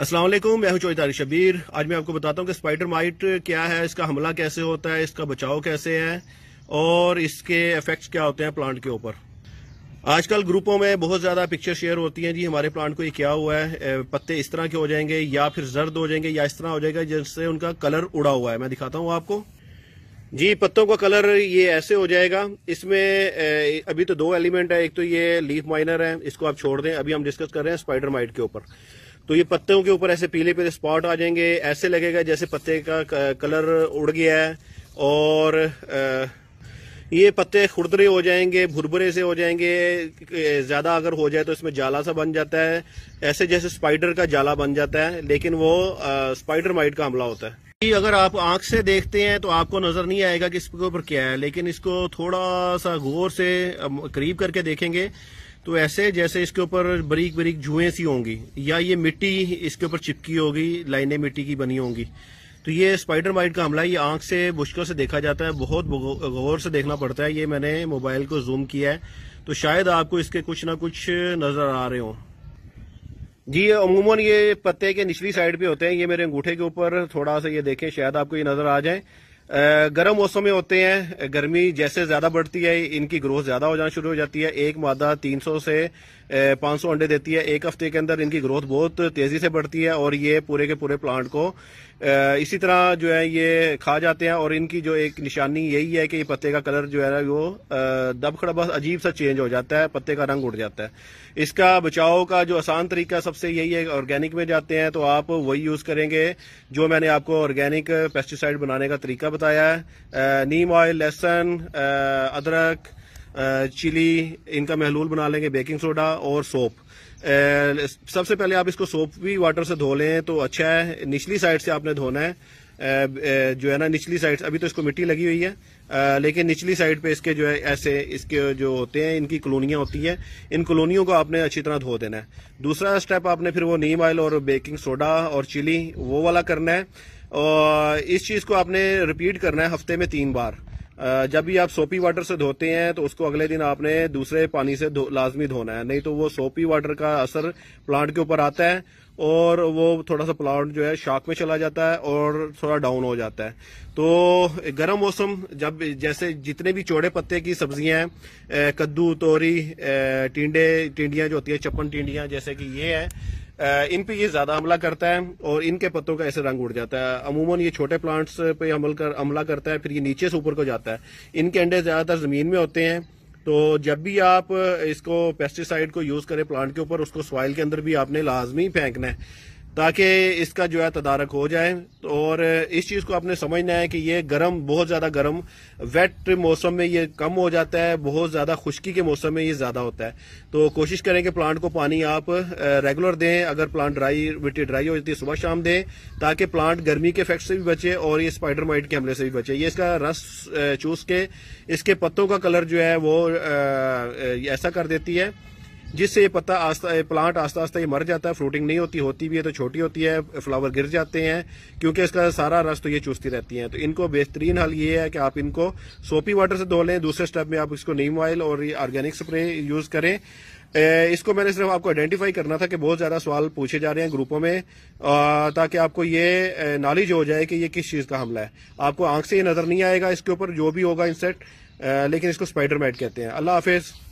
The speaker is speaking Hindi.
असलम मैं हूं चौधरी शबीर आज मैं आपको बताता हूं कि स्पाइडर माइट क्या है इसका हमला कैसे होता है इसका बचाव कैसे है और इसके इफेक्ट्स क्या होते हैं प्लांट के ऊपर आजकल ग्रुपों में बहुत ज़्यादा पिक्चर शेयर होती हैं जी हमारे प्लांट को ये क्या हुआ है पत्ते इस तरह के हो जाएंगे या फिर जर्द हो जाएंगे या इस तरह हो जाएगा जिससे उनका कलर उड़ा हुआ है मैं दिखाता हूँ आपको जी पत्तों का कलर ये ऐसे हो जाएगा इसमें अभी तो दो एलिमेंट है एक तो ये लीफ माइनर है इसको आप छोड़ दें अभी हम डिस्कस कर रहे हैं स्पाइडर माइट के ऊपर तो ये पत्तों के ऊपर ऐसे पीले पीले स्पॉट आ जाएंगे ऐसे लगेगा जैसे पत्ते का कलर उड़ गया है और ये पत्ते खुरदरे हो जाएंगे भुरभुरे से हो जाएंगे ज़्यादा अगर हो जाए तो इसमें जाला सा बन जाता है ऐसे जैसे स्पाइडर का जाला बन जाता है लेकिन वो स्पाइडर माइट का हमला होता है अगर आप आंख से देखते हैं तो आपको नजर नहीं आएगा कि इसके ऊपर क्या है लेकिन इसको थोड़ा सा गौर से करीब करके देखेंगे तो ऐसे जैसे इसके ऊपर बरीक बरीक जुएं सी होंगी या ये मिट्टी इसके ऊपर चिपकी होगी लाइनें मिट्टी की बनी होंगी तो ये स्पाइडर माइट का हमला ये आंख से मुश्किल से देखा जाता है बहुत गौर से देखना पड़ता है ये मैंने मोबाइल को जूम किया है तो शायद आपको इसके कुछ ना कुछ नजर आ रहे हों जी ये अमूमन ये पत्ते के निचली साइड पे होते हैं ये मेरे अंगूठे के ऊपर थोड़ा सा ये देखें शायद आपको ये नजर आ जाए गर्म मौसम में होते हैं गर्मी जैसे ज़्यादा बढ़ती है इनकी ग्रोथ ज़्यादा हो जाना शुरू हो जाती है एक मादा 300 से 500 अंडे देती है एक हफ्ते के अंदर इनकी ग्रोथ बहुत तेज़ी से बढ़ती है और ये पूरे के पूरे प्लांट को इसी तरह जो है ये खा जाते हैं और इनकी जो एक निशानी यही है कि पत्ते का कलर जो है वो दब बस अजीब सा चेंज हो जाता है पत्ते का रंग उड़ जाता है इसका बचाव का जो आसान तरीका सबसे यही है ऑर्गेनिक में जाते हैं तो आप वही यूज़ करेंगे जो मैंने आपको ऑर्गेनिक पेस्टिसाइड बनाने का तरीका बताया है नीम ऑयल लहसन अदरक चिली इनका महलूल बना लेंगे बेकिंग सोडा और सोप सबसे पहले आप इसको सोप भी वाटर से धो लें तो अच्छा है निचली साइड से आपने धोना है जो है ना निचली साइड अभी तो इसको मिट्टी लगी हुई है लेकिन निचली साइड पे इसके जो है ऐसे इसके जो होते हैं इनकी कलोनियां होती हैं इन कलोनियों को आपने अच्छी तरह धो देना है दूसरा स्टेप आपने फिर वो नीम ऑयल और बेकिंग सोडा और चिली वो वाला करना है और इस चीज़ को आपने रिपीट करना है हफ्ते में तीन बार जब भी आप सोपी वाटर से धोते हैं तो उसको अगले दिन आपने दूसरे पानी से धो, लाजमी धोना है नहीं तो वो सोपी वाटर का असर प्लांट के ऊपर आता है और वो थोड़ा सा प्लांट जो है शाक में चला जाता है और थोड़ा डाउन हो जाता है तो गर्म मौसम जब जैसे जितने भी चौड़े पत्ते की सब्जियां हैं कद्दू तोरी टिंडे टिंडियां जो होती हैं चप्पन टिंडियां जैसे कि ये हैं इन पे ये ज्यादा हमला करता है और इनके पत्तों का ऐसे रंग उड़ जाता है अमूमन ये छोटे प्लांट्स पे हमल कर हमला करता है फिर ये नीचे से ऊपर को जाता है इनके अंडे ज्यादातर जमीन में होते हैं तो जब भी आप इसको पेस्टिसाइड को यूज करें प्लांट के ऊपर उसको सॉइल के अंदर भी आपने लाजमी फेंकना है ताकि इसका जो है तदारक हो जाए और इस चीज़ को आपने समझना है कि ये गर्म बहुत ज़्यादा गर्म वेट मौसम में ये कम हो जाता है बहुत ज़्यादा खुश्की के मौसम में ये ज़्यादा होता है तो कोशिश करें कि प्लांट को पानी आप रेगुलर दें अगर प्लांट ड्राई मिट्टी ड्राई हो जाती है सुबह शाम दें ताकि प्लांट गर्मी के इफेक्ट से भी बचे और ये स्पाइडर माइट के हमले से भी बचे ये इसका रस चूस के इसके पत्तों का कलर जो है वो ऐसा कर देती है जिससे ये पत्ता आस्ता प्लांट आस्ता आस्ता ये मर जाता है फ्रूटिंग नहीं होती होती भी है तो छोटी होती है फ्लावर गिर जाते हैं क्योंकि इसका सारा रस तो ये चूसती रहती है तो इनको बेहतरीन हल ये है कि आप इनको सोपी वाटर से धो लें दूसरे स्टेप में आप इसको नीम ऑयल और ये ऑर्गेनिक स्प्रे यूज़ करें इसको मैंने सिर्फ आपको आइडेंटिफाई करना था कि बहुत ज़्यादा सवाल पूछे जा रहे हैं ग्रुपों में ताकि आपको ये नॉलेज हो जाए कि ये किस चीज़ का हमला है आपको आंख से ये नज़र नहीं आएगा इसके ऊपर जो भी होगा इंसेक्ट लेकिन इसको स्पाइडर मैट कहते हैं अल्लाह हाफिज़